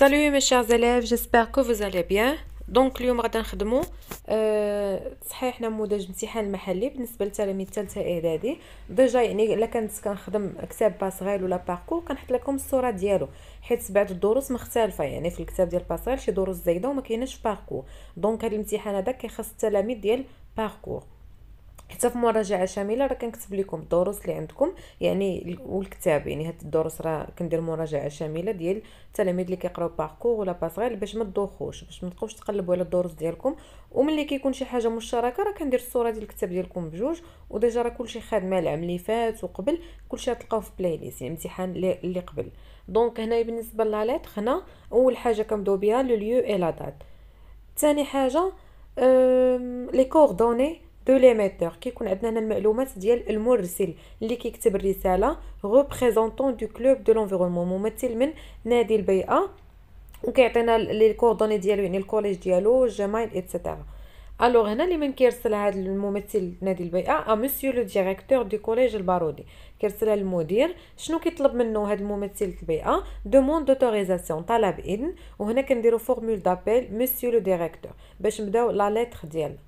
Salut مي chers élèves, j'espère كو vous allez bien. دونك اليوم غادي نخدمو أه صحيح نموذج امتحان محلي بالنسبه للتلاميذ الثالثه اعدادي ديجا يعني الا كنت كنخدم كتاب باسغيل ولا باركور كنحط لكم الصوره ديالو حيت بعض الدروس مختلفه يعني في الكتاب ديال باسغيل شي دروس زايده وما كايناش في باركور دونك هاد الامتحان هذا كيخص التلاميذ ديال باركور حتى في مراجعه شامله راه كنكتب لكم الدروس اللي عندكم يعني والكتاب يعني هاد الدروس راه كندير مراجعه شامله ديال التلاميذ اللي كيقراو باركور ولا باسغيل باش ما تدوخوش باش ما تبقاوش تقلبوا على الدروس ديالكم وملي كيكون شي حاجه مشتركه راه كندير الصوره ديال الكتاب ديالكم بجوج وديجا راه كلشي خادمه العام اللي فات وقبل كلشي غتلقاوه في بلاي ليست يعني امتحان اللي قبل دونك هنا بالنسبه لا ليتر هنا اول حاجه كنبداو بها لو ليو اي لا دات ثاني حاجه لي كوردوني دو ليميتور كيكون عندنا هنا المعلومات ديال المرسل اللي كيكتب الرساله ريبريزونطون دو كلوب دو لونفيرونمون ممثل من نادي البيئه وكيعطينا لي كوردوني ديالو يعني الكوليج ديالو الجمايل ايتترا الوغ هنا اللي من كيرسل هذا الممثل نادي البيئه ا مسيو لو ديريكتور دو كوليج البارودي كيرسلها للمدير شنو كيطلب منه هذا الممثل البيئه دوموند دوتوريزاسيون طلب اذن وهنا كنديرو فورمول دابيل مسيو لو ديريكتور باش نبداو لا ليتر ديالنا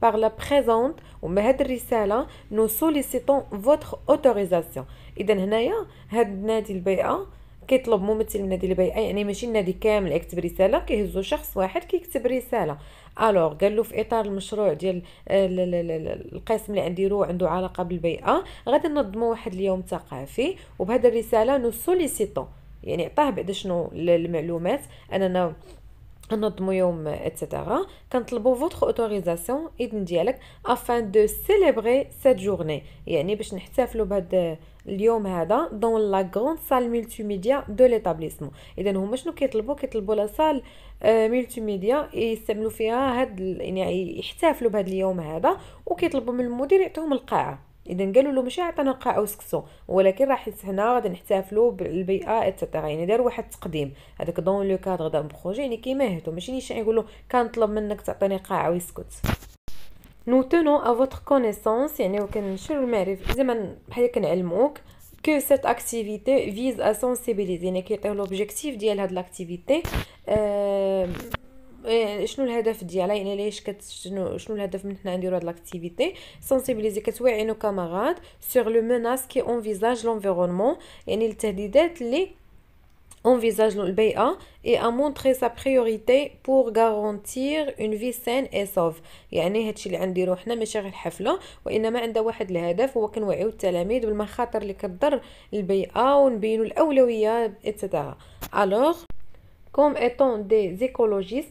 par la présente وبهاد الرساله نو سوليسيتون فوتر اوتوريزاسيون اذا هنايا هاد نادي البيئه كيطلب ممثل من نادي البيئه يعني ماشي النادي كامل يكتب رساله كيهزو شخص واحد كيكتب رساله الوغ قال له في اطار المشروع ديال القسم اللي غنديرو عنده علاقه بالبيئه غادي ننظموا واحد اليوم ثقافي وبهذه الرساله نو سوليسيتون يعني عطاه بعد شنو المعلومات اننا نظموا يوم اتسيتيرا كنطلبوا فوتخ اوتوريزاسيون اذن ديالك افان دو سيليبري سيت جورني يعني باش نحتفلوا بهذا اليوم هذا دون لا غون سال ميديا دو ليتابليسمون اذا هما شنو كيطلبوا كيطلبوا لا سال ميديا يستعملوا فيها هاد يعني يحتفلوا بهذا اليوم هذا وكيطلبوا من المدير يعطيهم القاعه اذا قالوا له ماشي عطانا قاع او سكسو ولكن راح هنا غادي نحتفلوا بالبيئه اتسيتيرا يعني دار واحد التقديم هذاك دون لو كادر دان بروجي يعني كيمهدو ماشي نيشان له كنطلب منك تعطيني قاع ويسكت نو تونو ا فوتر كونيسونس يعني وكنشرو المعرفه زعما بحال كنعلموك كو سيت اكتيفيتي فيز ا سونسيبيليزي يعني كيعطيو لوبجيكتيف ديال هاد لاكتيفيتي إيه، شنو الهدف ديالها يعني ليش كت شنو شنو الهدف من حنا نديرو هاد لاكتيفيتي سونسيبيليزي نو كمغاد سوغ لو مناس كي اونفيزاج لونفيرونمون يعني التهديدات اللي اونفيزاج le البيئه et a سا sa بور pour اون une vie saine et يعني هادشي اللي غنديرو حنا ماشي غير حفله وانما عندها واحد الهدف هو كنوعيو التلاميذ بالمخاطر اللي كضر البيئه ونبينو الاولويه ايتترا الوغ كوم ايتون دي زيكولوجيست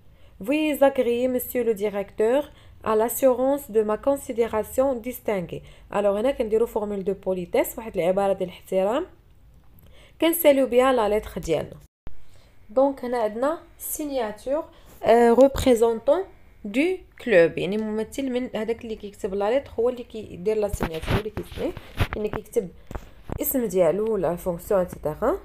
Veuillez agréer, monsieur le directeur, à l'assurance de ma considération distinguée. Alors, on a une formule de politesse, une formule de politesse, est salue bien la lettre d'Yann. Donc, on a une signature euh, représentant du club. Il y a une signature qui la lettre, ou qui la signature, celui qui écrit, qui écrit l'isme la fonction, etc.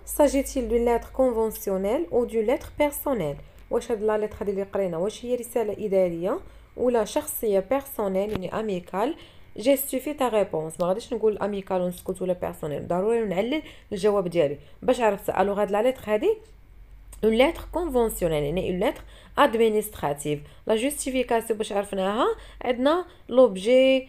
S'agit-il d'une lettre conventionnelle ou d'une lettre personnelle واش هاد لا ليتر اللي قرينا واش هي رساله اداريه ولا شخصيه بيرسونيل يعني اميكال جيستيفي تا ريبونس ما غاديش نقول اميكال ونسكت ولا بيرسونيل ضروري نعلل الجواب ديالي باش عرفت الو هاد لا ليتر هادي اون ليتر كونفونسيونيل يعني اون ليتر ادمينستراتيف لا جوستيفيكاسيون باش عرفناها عندنا لوبجي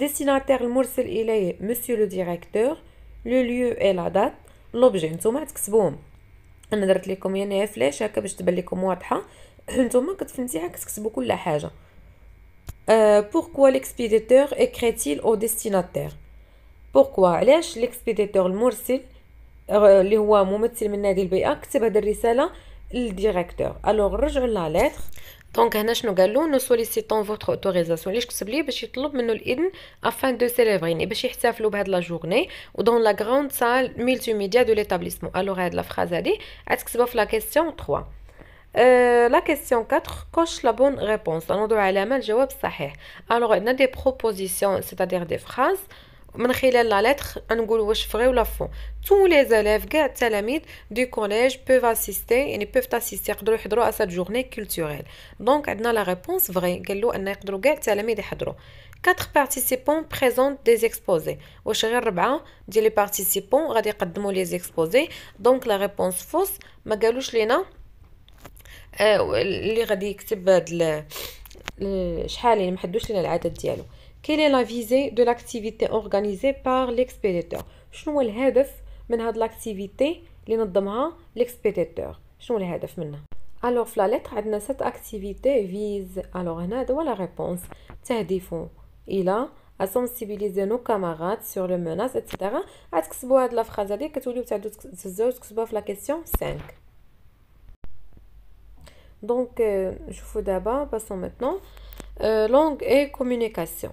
destinataire المرسل اليه مسيو لو ديريكتور لو ليو اي لا دات لوبجي نتوما تكتبوهم انا درت لكم يعني فلاش هكا باش تبان لكم واضحه نتوما كتفهمتيها كتكتبوا كل حاجه أه بوركوا ليكسبيديتور اكريتيل او ديستيناتير بوركوا علاش ليكسبيديتور المرسل اللي هو ممثل من نادي البيئه كتب هذه الرساله للديريكتور الوغ رجعوا لا ليتر Donc, nous sollicitons votre autorisation. Je vous explique, je vous afin de célébrer et je la journée, dans la grande salle multimédia de l'établissement, alors la phrase est la question 3. Euh, la question quatre, cochez la bonne réponse. Alors, nous avons a des propositions, c'est-à-dire des phrases. من خلال لا لتر نقول واش فري ولا فو تو لي زاليف كاع التلاميذ دو كوليج بوف اسيستي يعني بوف تاسيستي يقدروا يحضروا اسات جورني كولتوريل دونك عندنا لا ريبونس فري قال له ان يقدروا كاع التلاميذ يحضروا 4 بارتيسيبون بريزونت دي زيكسبوزي واش غير ربعه ديال لي بارتيسيبون غادي يقدموا لي زيكسبوزي دونك لا ريبونس فوس ما قالوش لينا آه، اللي غادي يكتب هاد شحال يعني ما حدوش لينا العدد ديالو Quelle est la visée de l'activité organisée par l'expéditeur Quel est le but de cette activité qui par l'expéditeur Quel est le but de cette activité organisée Alors, dans la lettre, nous a six activités visées. Alors, ici, c'est la réponse. taides a à sensibiliser nos camarades sur les menaces, etc. Vous pouvez écrire la phrase-là. Si vous voulez que vous la question 5. Donc, euh, je vais Passons maintenant. Euh, langue et communication.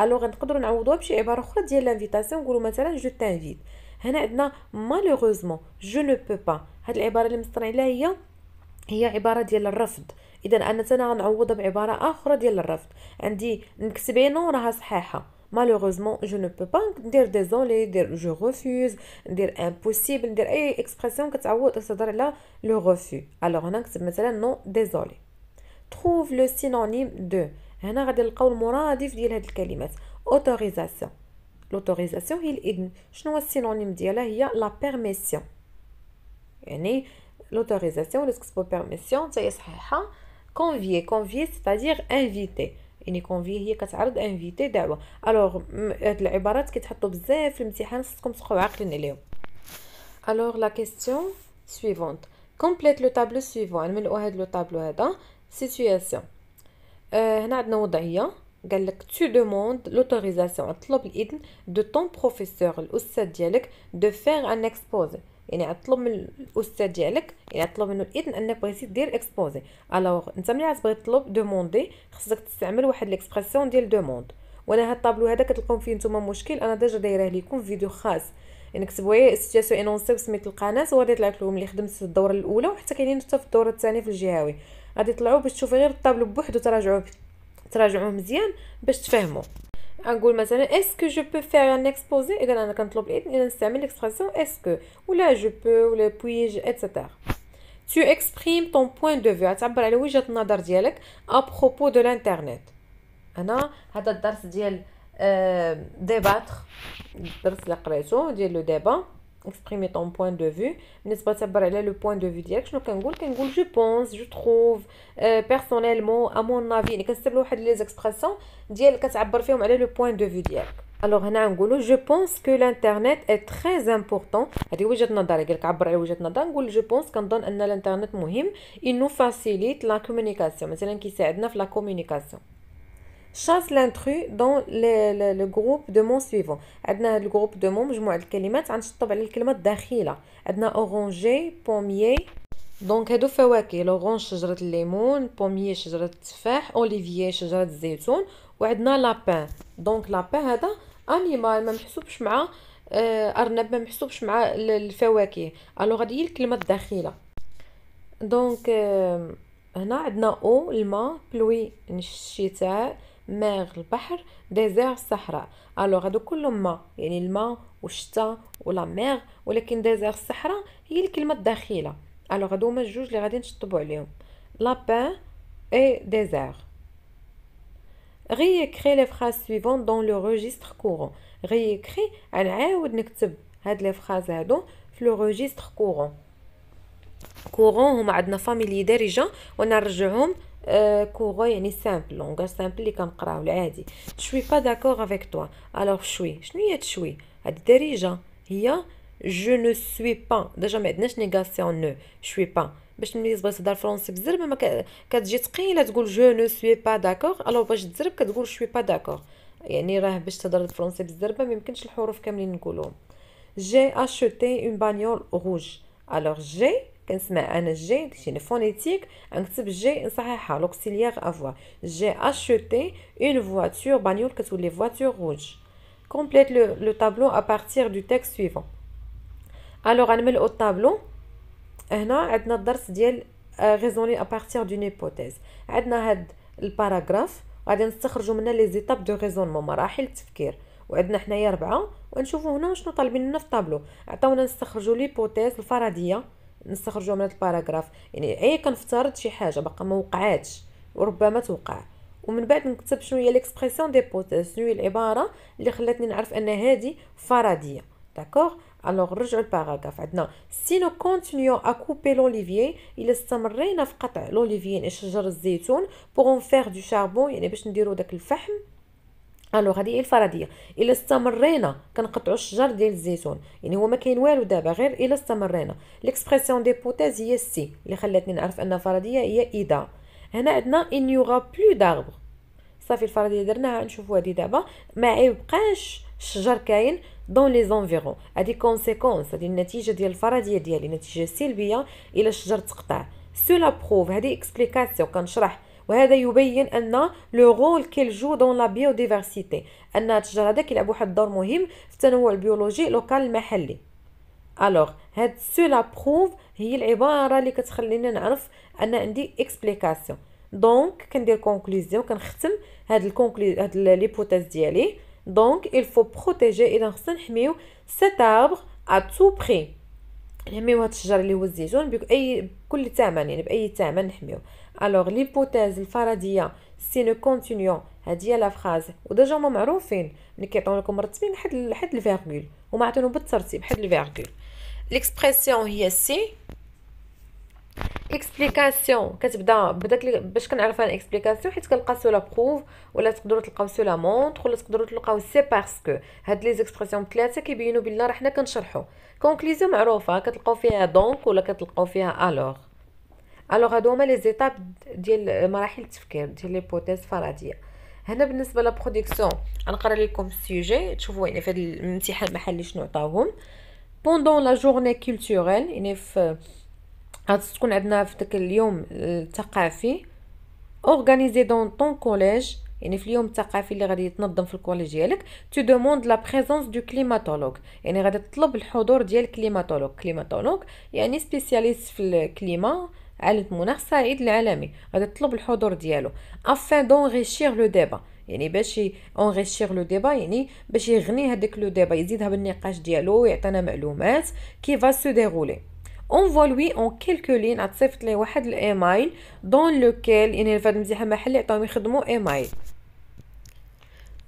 الو غنقدروا نعوضوها بشي عباره اخرى ديال لانفيتاسيون نقولوا مثلا جو تانفيت هنا عندنا مالوغوزمون جو نو بو با هاد العباره اللي مصطنعين عليها هي هي عباره ديال الرفض اذا انا انا غنعوضها بعباره اخرى ديال الرفض عندي نكتب نو راها صحيحه مالوغوزمون جو نو بو با ندير ديزولي ندير جو غوفوز ندير امبوسيبل ندير اي اكسبرسيون كتعوض تهضر على لو غوفو الوغ هنا نكتب مثلا نو ديزولي trouve le synonyme de هنا غادي نلقاو المرادف ديال هاد الكلمات اوتوريزاسيون لوتوريزاسيون هي الاذن شنو هو السينونيم ديالها هي لا بيرميسيون يعني لوتوريزاسيون ولا تكتبو بيرميسيون حتى هي صحيحه كونفيي كونفيي ستادير انفيتي يعني كونفي هي كتعرض انفيتي دعوه الوغ هاد العبارات كيتحطوا بزاف في الامتحان خصكم تبقاو عاقلين عليهم الوغ لا كيسيون سويفونت كومبليت لو طابلو سويفون نملؤوا هاد لو طابلو هذا سيتوياسيون Euh, هنا عندنا وضعيه قال لك تو دوموند لوتوريزاسيون اطلب الاذن دو طون بروفيسور الاستاذ ديالك دو فير ان اكسبوزي يعني اطلب من الاستاذ ديالك يعني اطلب منه الاذن انك بغيتي دير اكسبوزي الوغ انت ملي غتبغي تطلب دوموندي خصك تستعمل واحد ليكسبرسيون ديال دوموند وانا هاد الطابلو هذا كتلقاو فيه نتوما مشكل انا ديجا دايره ليكم فيديو خاص يعني كتبوا هي سيتياسيون انونسي بسميت القناه وغادي يطلع لكم اللي خدمت في الدوره الاولى وحتى كاينين حتى في الدوره الثانيه في الجهوي غادي تطلعوا باش تشوفوا غير الطابلو بوحدو تراجعوا تراجعوه مزيان باش تفهموا نقول مثلا اسكو جو بو فير ان اكسبوزي اذا انا كنطلب الاذن اذا نستعمل ليكسبرسيون اسكو ولا جو بو ولا بويج ايتترا tu exprimes ton point de vue تعبر على وجهه النظر ديالك ا بروبو دو الانترنت انا هذا الدرس ديال ديباتر آه، الدرس اللي قريته ديال لو ديبا exprimer ton point de vue n'est-ce pas c'est parler le point de vue direct je ne qu'un goût je pense je trouve euh, personnellement à mon avis et qu'est-ce que les expressions dire quest le point de vue direct alors on a je pense que l'internet est très important allez oui j'ai nadar quelque part allez oui j'ai nadar je pense quand on a l'internet mohim il nous facilite la communication mais c'est l'un qui s'aide la communication chasse l'intrus dans le, le, le groupe de mots suivant عندنا هذا الجروب دو مون مجموعه الكلمات غنشطب على الكلمه الداخلة. عندنا اورانجي بوميي دونك هادو فواكه لورانج شجره الليمون بوميي شجره التفاح اوليفيي شجره الزيتون وعندنا لابان دونك لابان هذا انيمال ما محسوبش مع ارنب ما محسوبش مع الفواكه الو غادي هي الكلمه الداخلة. دونك هنا عندنا او الماء بلوي الشتاء ماغ البحر ديزير الصحراء الو هادو كلهم ما يعني الماء والشتاء ولا ماغ ولكن ديزير الصحراء هي الكلمه الداخله الو هادو هما الجوج اللي غادي نشطبوا عليهم لابان اي ديزير ريكري لي فراز سويفون دون لو ريجستر كورون غيكري غنعاود نكتب هاد لي فراز هادو في لو ريجستر كورون كورون هما عندنا فاميلي دارجه ونرجعهم كوغو يعني سامبل لونغاج سامبل اللي كنقراو العادي تشوي با داكور افيك توا الوغ شوي شنو هي تشوي هاد الدارجه هي جو نو سوي با ديجا ما عندناش نيغاسيون نو شوي با باش ملي تبغي تهضر فرونسي بزربه ما كتجي ثقيله تقول جو نو سوي با داكور الوغ باش تزرب كتقول شوي با داكور يعني راه باش تهضر الفرونسي بالزربه ما يمكنش الحروف كاملين نقولهم جي اشوتي اون بانيول روج الوغ جي كنسمع انا جي داكشي فونيتيك نكتب جي نصححها لوكسيليير افوا جي اشوتي اون فواتور بانيول كتولي فواتور روج كومبليت لو طابلو ا بارتير دو تيكست سويفون الوغ غنملئو الطابلو هنا عندنا الدرس ديال ريزوني ا بارتير دون ايبوتيز عندنا هاد الباراغراف غادي نستخرجوا منها لي زيتاب دو ريزونمون مراحل التفكير وعندنا حنايا ربعه ونشوفوا هنا شنو طالبين لنا في الطابلو عطاونا نستخرجوا ليبوتيز الفرضيه نستخرجوها من هذا الباراغراف يعني غير كنفترض شي حاجه باقا ما وقعاتش وربما توقع ومن بعد نكتب شنو هي ليكسبرسيون دي شنو هي العباره اللي خلاتني نعرف ان هذه فرضيه داكوغ الوغ نرجعوا الباراغراف عندنا سي نو كونتينيو ا كوبي لوليفيي الا استمرينا في قطع لوليفيي يعني شجر الزيتون بوغ اون فيغ دو شاربون يعني باش نديرو داك الفحم الوغ هذه هي الفرضيه الا استمرينا كنقطعوا الشجر ديال الزيتون يعني هو ما كاين والو دابا غير الا استمرينا ليكسبرسيون دي بوتيز هي سي اللي خلاتني نعرف ان فرضيه هي اذا هنا عندنا ان يوغا بلو داربر صافي الفرضيه درناها نشوفوا هذه دابا ما يبقاش الشجر كاين دون لي زونفيرون هذه كونسيكونس هذه النتيجه ديال الفرضيه ديالي نتيجه سلبيه الا الشجر تقطع سو لا بروف هذه اكسبليكاسيون كنشرح وهذا يبين ان لو رول كيل جو دون لا بيوديفرسيتي ان الشجر هذا كيلعب واحد الدور مهم في التنوع البيولوجي لوكال المحلي الوغ هاد سولا بروف هي العباره اللي كتخليني نعرف ان عندي اكسبليكاسيون دونك كندير كونكلوزيون كنختم هاد الكونكلو هاد ليبوتيز ديالي دونك il faut protéger اذا خصنا نحميو سيت arbre à tout نحميو هاد الشجر اللي هو الزيتون باي بكل ثمن يعني باي ثمن نحميو الوغ ليبوتيز الفرضيه سي نو كونتينيون هادي هي لا فراز وديجا هما معروفين ملي كيعطيو لكم مرتبين حد حد الفيرغول هما بالترتيب حد الفيرغول ليكسبرسيون هي سي اكسبليكاسيون كتبدا بداك باش كنعرف انا اكسبليكاسيون حيت كنلقى سو لا بروف ولا تقدروا تلقاو سو لا مونطخ ولا تقدروا تلقاو سي باسكو هاد لي زيكسبرسيون ثلاثه كيبينوا بلي راه حنا كنشرحوا كونكليزيون معروفه كتلقاو فيها دونك ولا كتلقاو فيها الوغ الوغ هادو هما لي زيتاب ديال مراحل التفكير ديال لي بوتيز فرضيه هنا بالنسبه لا غنقرا لكم السوجي تشوفوا يعني في هاد الامتحان المحلي شنو عطاوهم بوندون لا جورني كولتوريل يعني في خاص تكون عندنا في داك اليوم الثقافي اورغانيزي دون طون كوليج يعني في اليوم الثقافي اللي غادي يتنظم في الكوليج ديالك تو دوموند لا بريزونس دو كليماتولوج يعني غادي تطلب الحضور ديال كليماتولوج كليماتولوج يعني سبيسياليست في الكليما عالم المناخ سعيد العالمي غادي تطلب الحضور ديالو افان ريشير لو ديبا يعني باش اونغيشير لو ديبا يعني باش يغني هذاك لو ديبا يزيدها بالنقاش ديالو ويعطينا معلومات كي سو ديغولي اونفوا لوي اون كيلكو لين تصيفط ليه واحد الايميل دون لوكيل يعني فهاد المزيحه محل عطاهم يخدمو ايميل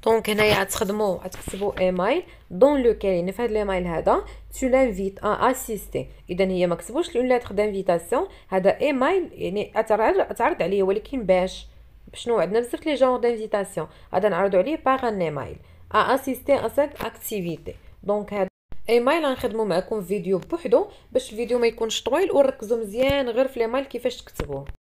دونك هنايا غتخدموا غتكتبوا ايميل دون لوكيل يعني في هاد الايميل هذا تو لانفيت ا اسيستي اذا هي ما كتبوش لون لاتر دانفيتاسيون هذا ايميل يعني اتعرض عليه ولكن باش شنو عندنا بزاف لي جونغ دانفيتاسيون غادا نعرضو عليه باغ ان ايميل ا اسيستي ا سيت اكتيفيتي دونك هذا اي مايل غنخدموا معكم فيديو بوحدو باش الفيديو ما يكونش طويل وركزوا مزيان غير في لي مايل كيفاش تكتبوه